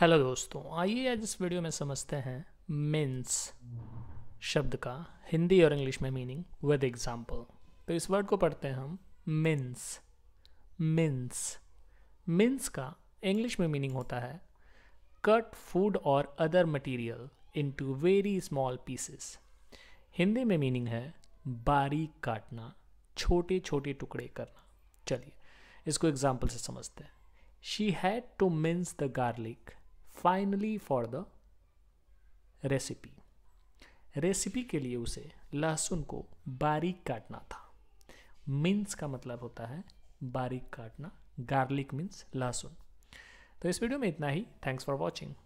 hello दोस्तों आइए आज इस वीडियो में समझते हैं मिन्स शब्द का हिंदी और इंग्लिश में मीनिंग विद एग्जांपल तो इस वर्ड को पढ़ते हैं हम मिन्स मिन्स मिन्स का इंग्लिश में मीनिंग होता है कट फूड और other material into very small pieces Hindi में मीनिंग है बारीक काटना छोटे छोटे टुकड़े करना चलिए इसको एग्जाम्पल से समझते हैं she had to mince the garlic finally for the recipe recipe के लिए उसे लहसुन को बारीक काटना था मिन्स का मतलब होता है बारीक काटना गार्लिक मिन्स लहसुन तो इस वीडियो में इतना ही थैंक्स फॉर वॉचिंग